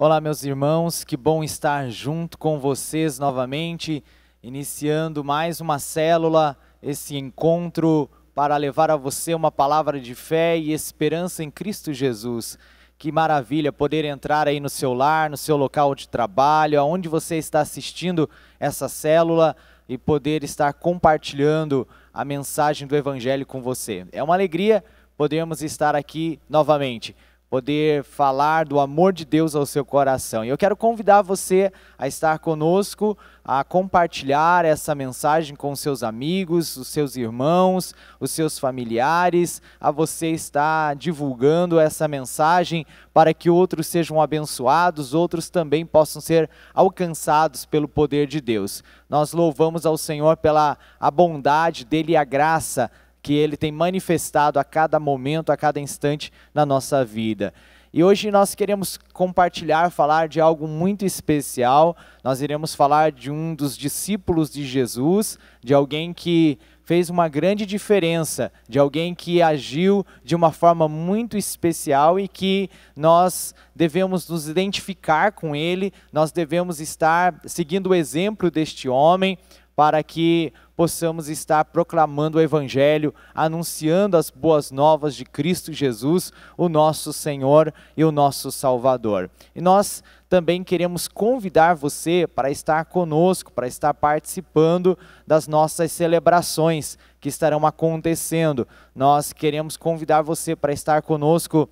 Olá, meus irmãos, que bom estar junto com vocês novamente, iniciando mais uma célula, esse encontro para levar a você uma palavra de fé e esperança em Cristo Jesus. Que maravilha poder entrar aí no seu lar, no seu local de trabalho, aonde você está assistindo essa célula e poder estar compartilhando a mensagem do Evangelho com você. É uma alegria podermos estar aqui novamente poder falar do amor de Deus ao seu coração. E eu quero convidar você a estar conosco, a compartilhar essa mensagem com seus amigos, os seus irmãos, os seus familiares, a você estar divulgando essa mensagem para que outros sejam abençoados, outros também possam ser alcançados pelo poder de Deus. Nós louvamos ao Senhor pela a bondade dele e a graça que ele tem manifestado a cada momento, a cada instante na nossa vida. E hoje nós queremos compartilhar, falar de algo muito especial. Nós iremos falar de um dos discípulos de Jesus, de alguém que fez uma grande diferença, de alguém que agiu de uma forma muito especial e que nós devemos nos identificar com ele, nós devemos estar seguindo o exemplo deste homem, para que possamos estar proclamando o Evangelho, anunciando as boas novas de Cristo Jesus, o nosso Senhor e o nosso Salvador. E nós também queremos convidar você para estar conosco, para estar participando das nossas celebrações que estarão acontecendo. Nós queremos convidar você para estar conosco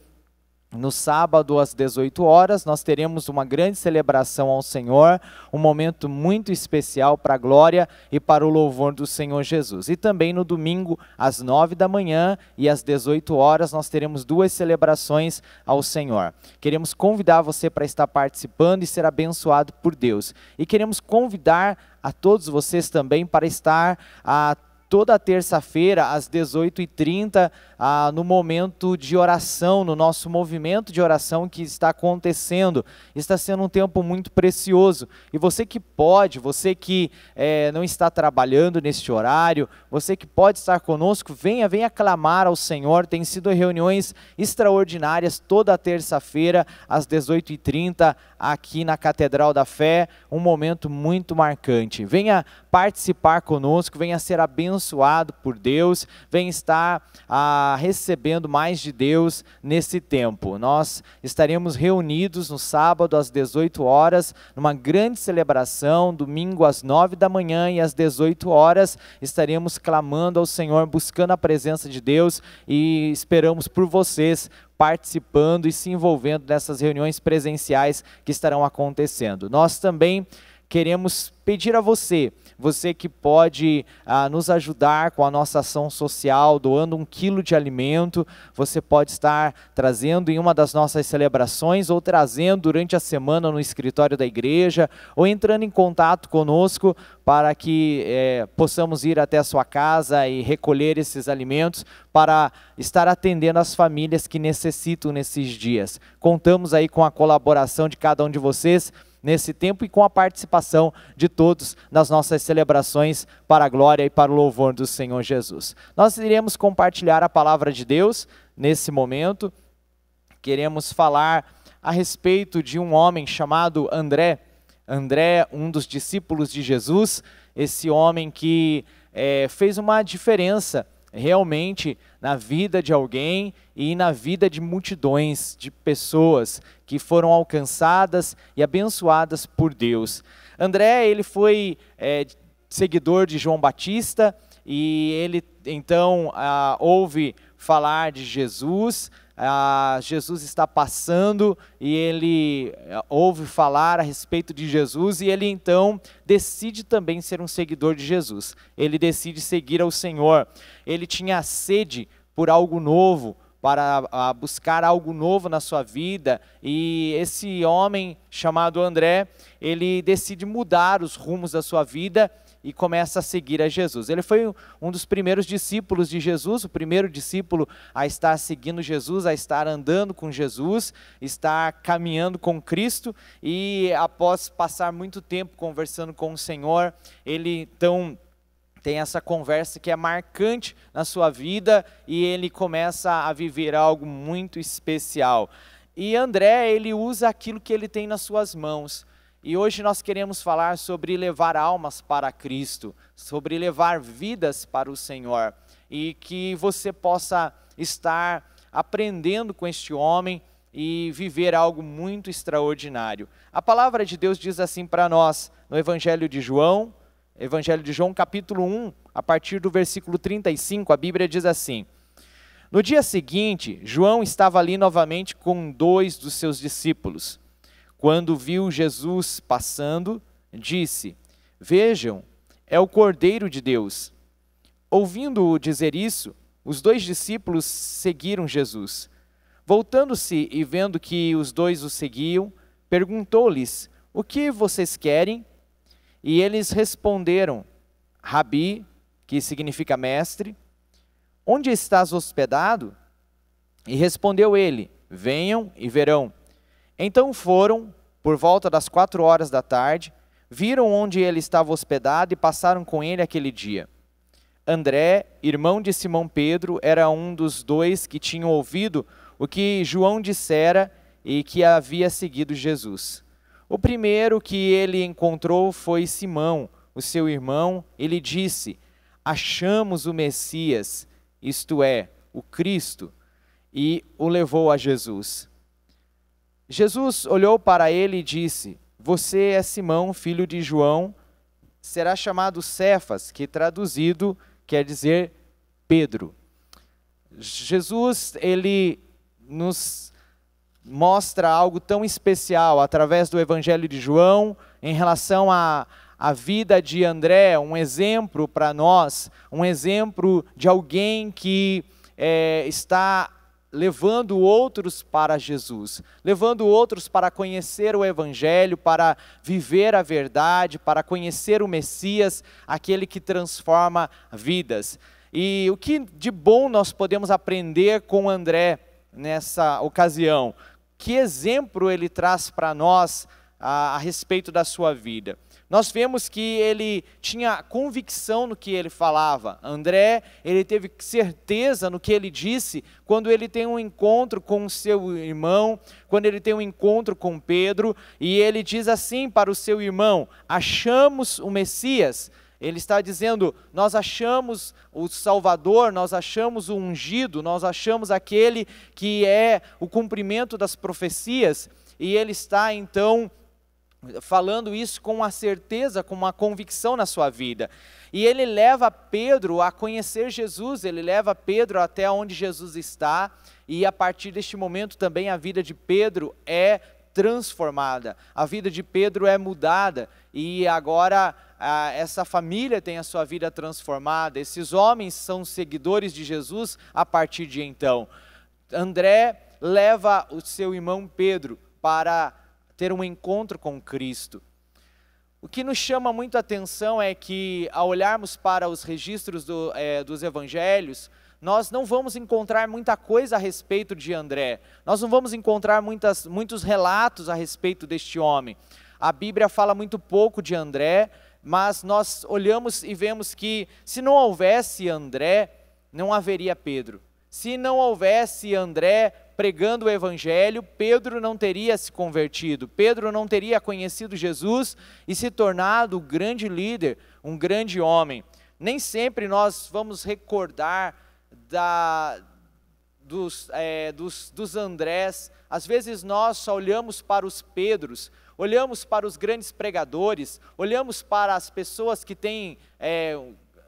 no sábado, às 18 horas, nós teremos uma grande celebração ao Senhor, um momento muito especial para a glória e para o louvor do Senhor Jesus. E também no domingo, às 9 da manhã e às 18 horas, nós teremos duas celebrações ao Senhor. Queremos convidar você para estar participando e ser abençoado por Deus. E queremos convidar a todos vocês também para estar a ah, toda terça-feira, às 18h30, ah, no momento de oração, no nosso movimento de oração que está acontecendo. Está sendo um tempo muito precioso. E você que pode, você que eh, não está trabalhando neste horário, você que pode estar conosco, venha, venha clamar ao Senhor. Tem sido reuniões extraordinárias toda terça-feira, às 18h30, aqui na Catedral da Fé. Um momento muito marcante. Venha participar conosco, venha ser abençoado abençoado por Deus, vem estar ah, recebendo mais de Deus nesse tempo. Nós estaremos reunidos no sábado às 18 horas, numa grande celebração, domingo às 9 da manhã e às 18 horas estaremos clamando ao Senhor, buscando a presença de Deus e esperamos por vocês participando e se envolvendo nessas reuniões presenciais que estarão acontecendo. Nós também queremos pedir a você você que pode ah, nos ajudar com a nossa ação social, doando um quilo de alimento, você pode estar trazendo em uma das nossas celebrações ou trazendo durante a semana no escritório da igreja ou entrando em contato conosco para que eh, possamos ir até a sua casa e recolher esses alimentos para estar atendendo as famílias que necessitam nesses dias. Contamos aí com a colaboração de cada um de vocês nesse tempo e com a participação de todos nas nossas celebrações para a glória e para o louvor do Senhor Jesus. Nós iremos compartilhar a palavra de Deus nesse momento. Queremos falar a respeito de um homem chamado André. André, um dos discípulos de Jesus, esse homem que é, fez uma diferença realmente na vida de alguém e na vida de multidões de pessoas que foram alcançadas e abençoadas por Deus. André, ele foi é, seguidor de João Batista e ele então ah, houve falar de Jesus. Ah, Jesus está passando e ele eh, ouve falar a respeito de Jesus e ele então decide também ser um seguidor de Jesus. Ele decide seguir ao Senhor. Ele tinha sede por algo novo, para buscar algo novo na sua vida. E esse homem chamado André, ele decide mudar os rumos da sua vida e começa a seguir a Jesus. Ele foi um dos primeiros discípulos de Jesus, o primeiro discípulo a estar seguindo Jesus, a estar andando com Jesus, estar caminhando com Cristo e após passar muito tempo conversando com o Senhor, ele então tem essa conversa que é marcante na sua vida e ele começa a viver algo muito especial. E André, ele usa aquilo que ele tem nas suas mãos e hoje nós queremos falar sobre levar almas para Cristo, sobre levar vidas para o Senhor. E que você possa estar aprendendo com este homem e viver algo muito extraordinário. A palavra de Deus diz assim para nós no Evangelho de João, Evangelho de João, capítulo 1, a partir do versículo 35, a Bíblia diz assim: No dia seguinte, João estava ali novamente com dois dos seus discípulos. Quando viu Jesus passando, disse: Vejam, é o Cordeiro de Deus. Ouvindo-o dizer isso, os dois discípulos seguiram Jesus. Voltando-se e vendo que os dois o seguiam, perguntou-lhes: O que vocês querem? E eles responderam: Rabi, que significa mestre, onde estás hospedado? E respondeu ele: Venham e verão. Então foram, por volta das quatro horas da tarde, viram onde ele estava hospedado e passaram com ele aquele dia. André, irmão de Simão Pedro, era um dos dois que tinham ouvido o que João dissera e que havia seguido Jesus. O primeiro que ele encontrou foi Simão, o seu irmão. Ele disse: Achamos o Messias, isto é, o Cristo, e o levou a Jesus. Jesus olhou para ele e disse: Você é Simão, filho de João, será chamado Cefas, que traduzido quer dizer Pedro. Jesus, ele nos mostra algo tão especial através do Evangelho de João em relação à a, a vida de André, um exemplo para nós, um exemplo de alguém que é, está levando outros para Jesus, levando outros para conhecer o Evangelho, para viver a verdade, para conhecer o Messias, aquele que transforma vidas. E o que de bom nós podemos aprender com André nessa ocasião? Que exemplo ele traz para nós a, a respeito da sua vida? Nós vemos que ele tinha convicção no que ele falava. André, ele teve certeza no que ele disse quando ele tem um encontro com seu irmão, quando ele tem um encontro com Pedro, e ele diz assim para o seu irmão: Achamos o Messias. Ele está dizendo: Nós achamos o Salvador, nós achamos o ungido, nós achamos aquele que é o cumprimento das profecias. E ele está então falando isso com uma certeza, com uma convicção na sua vida. E ele leva Pedro a conhecer Jesus, ele leva Pedro até onde Jesus está, e a partir deste momento também a vida de Pedro é transformada, a vida de Pedro é mudada, e agora a, essa família tem a sua vida transformada, esses homens são seguidores de Jesus a partir de então. André leva o seu irmão Pedro para ter um encontro com Cristo. O que nos chama muito a atenção é que, ao olharmos para os registros do, é, dos evangelhos, nós não vamos encontrar muita coisa a respeito de André. Nós não vamos encontrar muitas, muitos relatos a respeito deste homem. A Bíblia fala muito pouco de André, mas nós olhamos e vemos que, se não houvesse André, não haveria Pedro. Se não houvesse André, pregando o evangelho, Pedro não teria se convertido, Pedro não teria conhecido Jesus e se tornado um grande líder, um grande homem. Nem sempre nós vamos recordar da, dos, é, dos, dos Andrés, às vezes nós só olhamos para os Pedros, olhamos para os grandes pregadores, olhamos para as pessoas que têm é,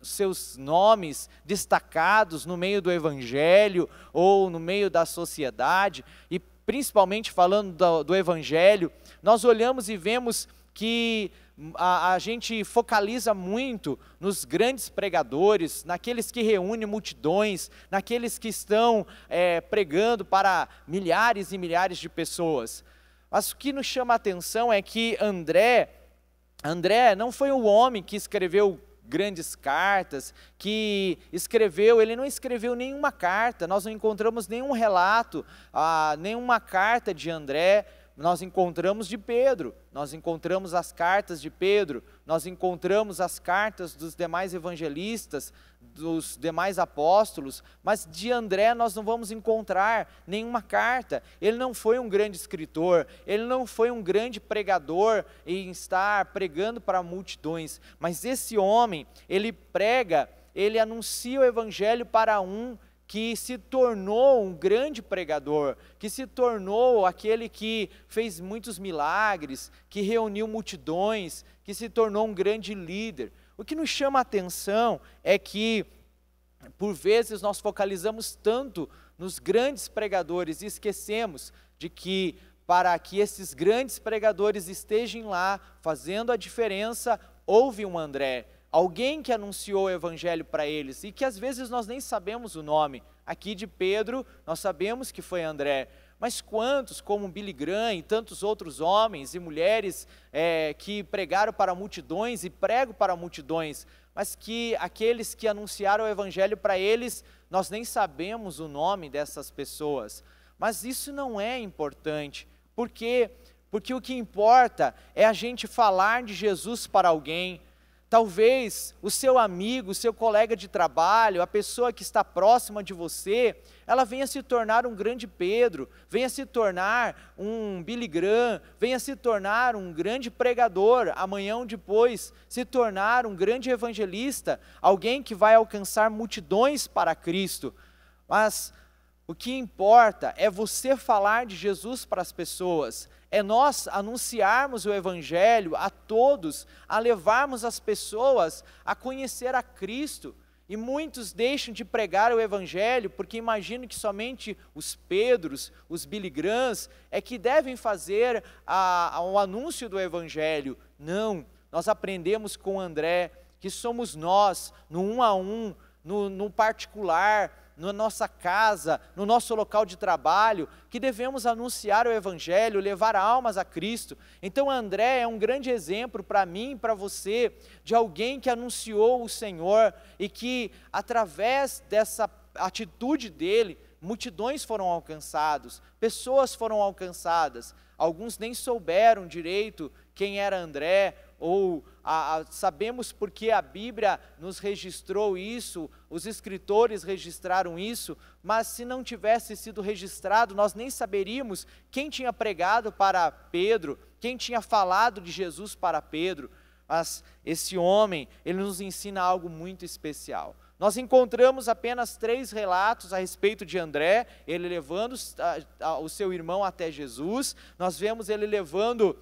seus nomes destacados no meio do evangelho ou no meio da sociedade, e principalmente falando do, do evangelho, nós olhamos e vemos que a, a, gente focaliza muito nos grandes pregadores, naqueles que reúnem multidões, naqueles que estão é, pregando para milhares e milhares de pessoas. Mas o que nos chama a atenção é que André, André não foi o homem que escreveu grandes cartas, que escreveu, ele não escreveu nenhuma carta, nós não encontramos nenhum relato, ah, nenhuma carta de André, nós encontramos de Pedro, nós encontramos as cartas de Pedro, nós encontramos as cartas dos demais evangelistas, dos demais apóstolos, mas de André nós não vamos encontrar nenhuma carta. Ele não foi um grande escritor, ele não foi um grande pregador em estar pregando para multidões, mas esse homem, ele prega, ele anuncia o evangelho para um que se tornou um grande pregador, que se tornou aquele que fez muitos milagres, que reuniu multidões, que se tornou um grande líder. O que nos chama a atenção é que, por vezes, nós focalizamos tanto nos grandes pregadores e esquecemos de que, para que esses grandes pregadores estejam lá fazendo a diferença, houve um André, alguém que anunciou o evangelho para eles e que às vezes nós nem sabemos o nome. Aqui de Pedro, nós sabemos que foi André. Mas quantos, como Billy Graham e tantos outros homens e mulheres é, que pregaram para multidões e pregam para multidões, mas que aqueles que anunciaram o Evangelho para eles, nós nem sabemos o nome dessas pessoas. Mas isso não é importante, porque porque o que importa é a gente falar de Jesus para alguém, Talvez o seu amigo, o seu colega de trabalho, a pessoa que está próxima de você, ela venha se tornar um grande Pedro, venha se tornar um Billy Graham, venha se tornar um grande pregador, amanhã ou depois, se tornar um grande evangelista, alguém que vai alcançar multidões para Cristo. Mas o que importa é você falar de Jesus para as pessoas, é nós anunciarmos o Evangelho a todos, a levarmos as pessoas a conhecer a Cristo. E muitos deixam de pregar o Evangelho porque imaginam que somente os Pedros, os Billy é que devem fazer o anúncio do Evangelho. Não, nós aprendemos com André que somos nós, no um a um, no, no particular, na nossa casa, no nosso local de trabalho, que devemos anunciar o Evangelho, levar almas a Cristo. Então, André é um grande exemplo para mim e para você de alguém que anunciou o Senhor e que, através dessa atitude dele, multidões foram alcançados, pessoas foram alcançadas. Alguns nem souberam direito quem era André, ou a, a, sabemos porque a Bíblia nos registrou isso, os escritores registraram isso, mas se não tivesse sido registrado, nós nem saberíamos quem tinha pregado para Pedro, quem tinha falado de Jesus para Pedro. Mas esse homem, ele nos ensina algo muito especial. Nós encontramos apenas três relatos a respeito de André, ele levando o seu irmão até Jesus. Nós vemos ele levando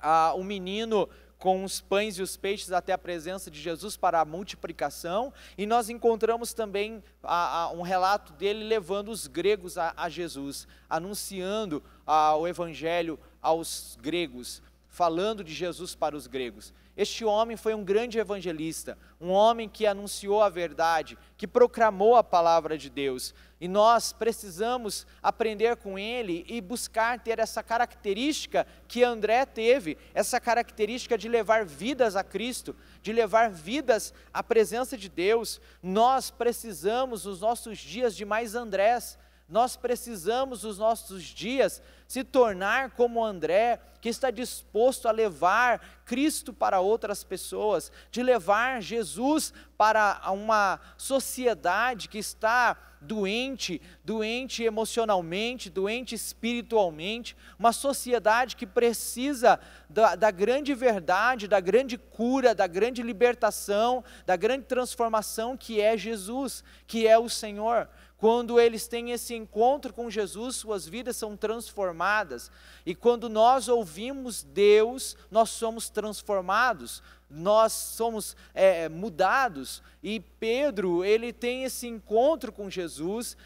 o uh, um menino com os pães e os peixes até a presença de Jesus para a multiplicação, e nós encontramos também a, a, um relato dele levando os gregos a, a Jesus, anunciando ah, o evangelho aos gregos, falando de Jesus para os gregos. Este homem foi um grande evangelista, um homem que anunciou a verdade, que proclamou a palavra de Deus. E nós precisamos aprender com ele e buscar ter essa característica que André teve, essa característica de levar vidas a Cristo, de levar vidas à presença de Deus. Nós precisamos, nos nossos dias, de mais Andrés nós precisamos, os nossos dias, se tornar como André, que está disposto a levar Cristo para outras pessoas, de levar Jesus para uma sociedade que está doente, doente emocionalmente, doente espiritualmente, uma sociedade que precisa da, da grande verdade, da grande cura, da grande libertação, da grande transformação que é Jesus, que é o Senhor. Quando eles têm esse encontro com Jesus, suas vidas são transformadas. E quando nós ouvimos Deus, nós somos transformados, nós somos é, mudados. E Pedro, ele tem esse encontro com Jesus,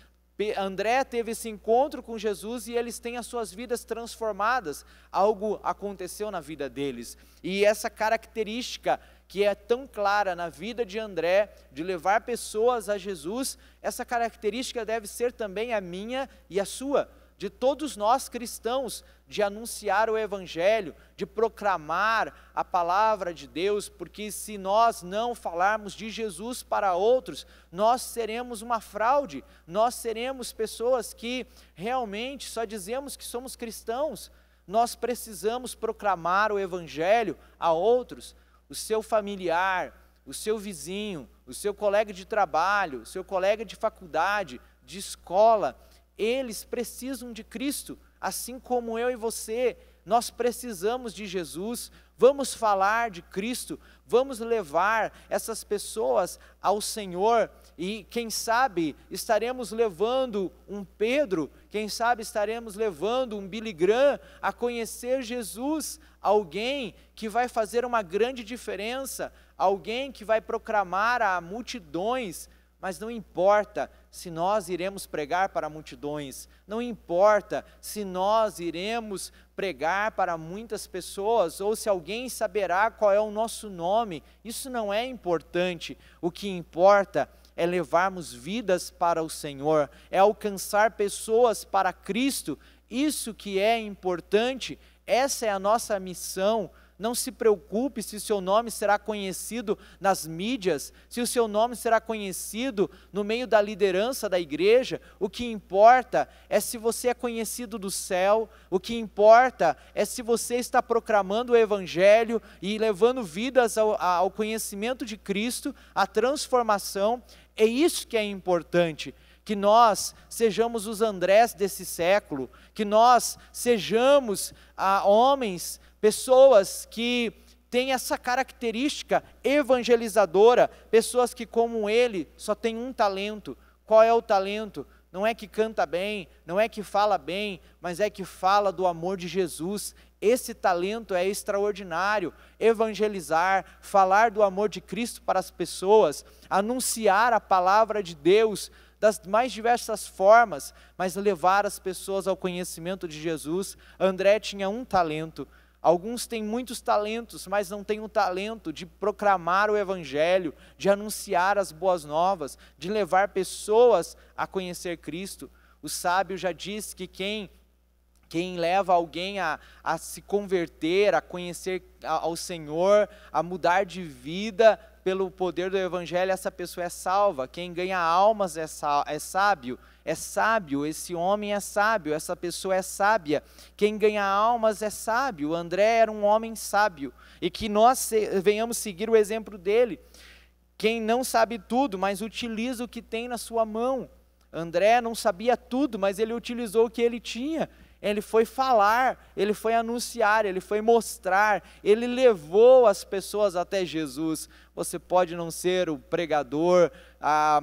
André teve esse encontro com Jesus e eles têm as suas vidas transformadas. Algo aconteceu na vida deles. E essa característica que é tão clara na vida de André, de levar pessoas a Jesus, essa característica deve ser também a minha e a sua, de todos nós cristãos, de anunciar o Evangelho, de proclamar a palavra de Deus, porque se nós não falarmos de Jesus para outros, nós seremos uma fraude, nós seremos pessoas que realmente só dizemos que somos cristãos. Nós precisamos proclamar o Evangelho a outros, o seu familiar, o seu vizinho, o seu colega de trabalho, o seu colega de faculdade, de escola, eles precisam de Cristo, assim como eu e você. Nós precisamos de Jesus, vamos falar de Cristo, vamos levar essas pessoas ao Senhor e, quem sabe, estaremos levando um Pedro quem sabe estaremos levando um Billy Graham a conhecer Jesus, alguém que vai fazer uma grande diferença, alguém que vai proclamar a multidões, mas não importa se nós iremos pregar para multidões, não importa se nós iremos pregar para muitas pessoas ou se alguém saberá qual é o nosso nome, isso não é importante. O que importa é levarmos vidas para o Senhor, é alcançar pessoas para Cristo. Isso que é importante, essa é a nossa missão. Não se preocupe se o seu nome será conhecido nas mídias, se o seu nome será conhecido no meio da liderança da igreja. O que importa é se você é conhecido do céu, o que importa é se você está proclamando o Evangelho e levando vidas ao, ao conhecimento de Cristo, à transformação. É isso que é importante que nós sejamos os Andrés desse século, que nós sejamos ah, homens, pessoas que têm essa característica evangelizadora, pessoas que, como ele, só tem um talento. Qual é o talento? Não é que canta bem, não é que fala bem, mas é que fala do amor de Jesus esse talento é extraordinário. Evangelizar, falar do amor de Cristo para as pessoas, anunciar a palavra de Deus das mais diversas formas, mas levar as pessoas ao conhecimento de Jesus. André tinha um talento. Alguns têm muitos talentos, mas não têm o talento de proclamar o Evangelho, de anunciar as boas novas, de levar pessoas a conhecer Cristo. O sábio já disse que quem quem leva alguém a, a se converter, a conhecer ao Senhor, a mudar de vida pelo poder do Evangelho, essa pessoa é salva. Quem ganha almas é, sal, é sábio, é sábio, esse homem é sábio, essa pessoa é sábia. Quem ganha almas é sábio. André era um homem sábio e que nós venhamos seguir o exemplo dele. Quem não sabe tudo, mas utiliza o que tem na sua mão. André não sabia tudo, mas ele utilizou o que ele tinha. Ele foi falar, ele foi anunciar, ele foi mostrar, ele levou as pessoas até Jesus. Você pode não ser o pregador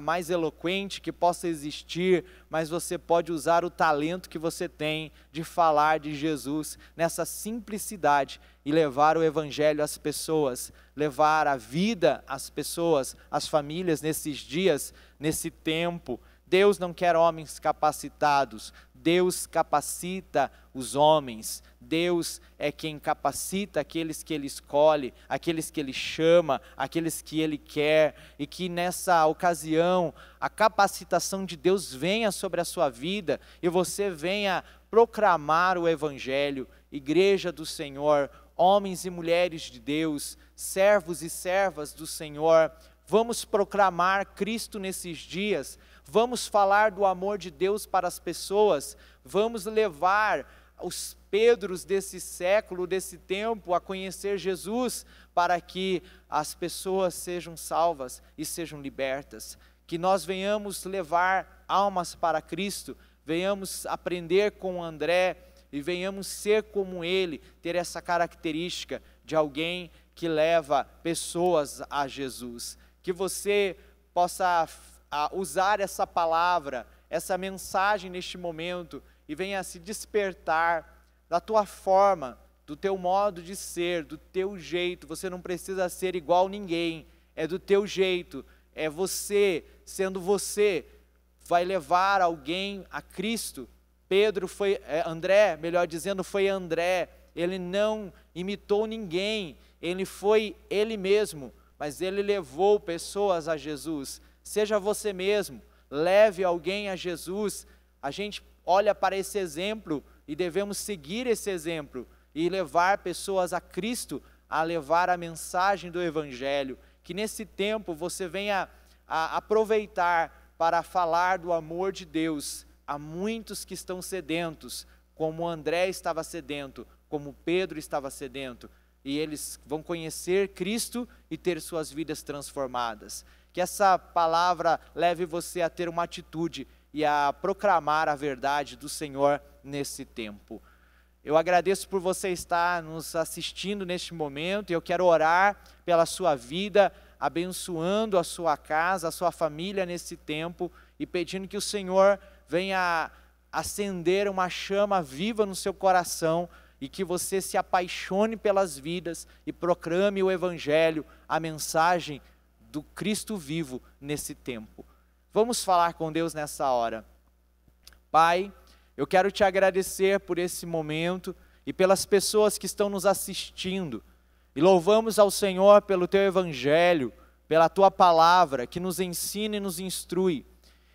mais eloquente que possa existir, mas você pode usar o talento que você tem de falar de Jesus nessa simplicidade e levar o Evangelho às pessoas, levar a vida às pessoas, às famílias nesses dias, nesse tempo. Deus não quer homens capacitados, Deus capacita os homens, Deus é quem capacita aqueles que ele escolhe, aqueles que ele chama, aqueles que ele quer, e que nessa ocasião a capacitação de Deus venha sobre a sua vida e você venha proclamar o Evangelho, Igreja do Senhor, homens e mulheres de Deus, servos e servas do Senhor, vamos proclamar Cristo nesses dias vamos falar do amor de Deus para as pessoas, vamos levar os Pedros desse século, desse tempo, a conhecer Jesus, para que as pessoas sejam salvas e sejam libertas. Que nós venhamos levar almas para Cristo, venhamos aprender com André e venhamos ser como ele, ter essa característica de alguém que leva pessoas a Jesus. Que você possa a usar essa palavra, essa mensagem neste momento e venha se despertar da tua forma, do teu modo de ser, do teu jeito. Você não precisa ser igual a ninguém, é do teu jeito, é você sendo você vai levar alguém a Cristo. Pedro foi é, André, melhor dizendo, foi André. Ele não imitou ninguém, ele foi ele mesmo, mas ele levou pessoas a Jesus seja você mesmo, leve alguém a Jesus. A gente olha para esse exemplo e devemos seguir esse exemplo e levar pessoas a Cristo, a levar a mensagem do Evangelho. Que nesse tempo você venha a aproveitar para falar do amor de Deus a muitos que estão sedentos, como André estava sedento, como Pedro estava sedento, e eles vão conhecer Cristo e ter suas vidas transformadas. Que essa palavra leve você a ter uma atitude e a proclamar a verdade do Senhor nesse tempo. Eu agradeço por você estar nos assistindo neste momento e eu quero orar pela sua vida, abençoando a sua casa, a sua família nesse tempo e pedindo que o Senhor venha acender uma chama viva no seu coração e que você se apaixone pelas vidas e proclame o Evangelho, a mensagem do Cristo vivo nesse tempo. Vamos falar com Deus nessa hora. Pai, eu quero te agradecer por esse momento e pelas pessoas que estão nos assistindo. E louvamos ao Senhor pelo teu evangelho, pela tua palavra que nos ensina e nos instrui.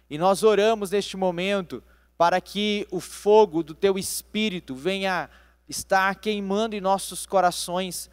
E nós oramos neste momento para que o fogo do teu espírito venha estar queimando em nossos corações,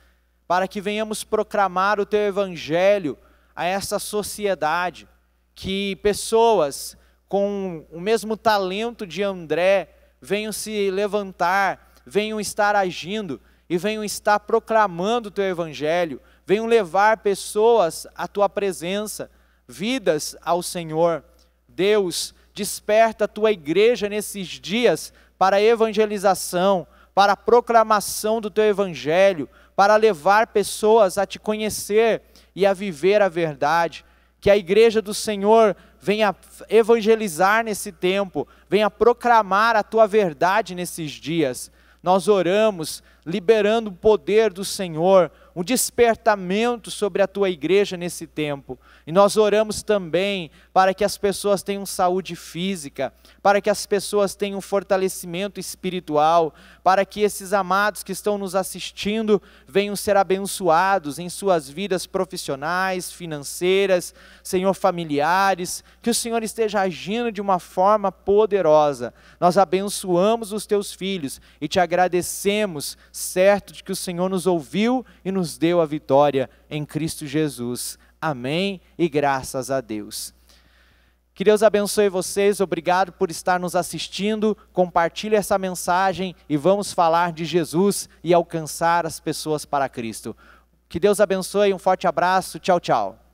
para que venhamos proclamar o teu evangelho a essa sociedade que pessoas com o mesmo talento de André venham se levantar, venham estar agindo e venham estar proclamando o teu evangelho, venham levar pessoas à tua presença, vidas ao Senhor. Deus, desperta a tua igreja nesses dias para a evangelização, para a proclamação do teu evangelho, para levar pessoas a te conhecer e a viver a verdade. Que a igreja do Senhor venha evangelizar nesse tempo, venha proclamar a tua verdade nesses dias. Nós oramos liberando o poder do Senhor, um despertamento sobre a tua igreja nesse tempo. E nós oramos também para que as pessoas tenham saúde física, para que as pessoas tenham fortalecimento espiritual, para que esses amados que estão nos assistindo venham ser abençoados em suas vidas profissionais, financeiras, Senhor, familiares, que o Senhor esteja agindo de uma forma poderosa. Nós abençoamos os teus filhos e te agradecemos, certo de que o Senhor nos ouviu e nos deu a vitória em Cristo Jesus. Amém e graças a Deus. Que Deus abençoe vocês, obrigado por estar nos assistindo. Compartilhe essa mensagem e vamos falar de Jesus e alcançar as pessoas para Cristo. Que Deus abençoe, um forte abraço, tchau, tchau.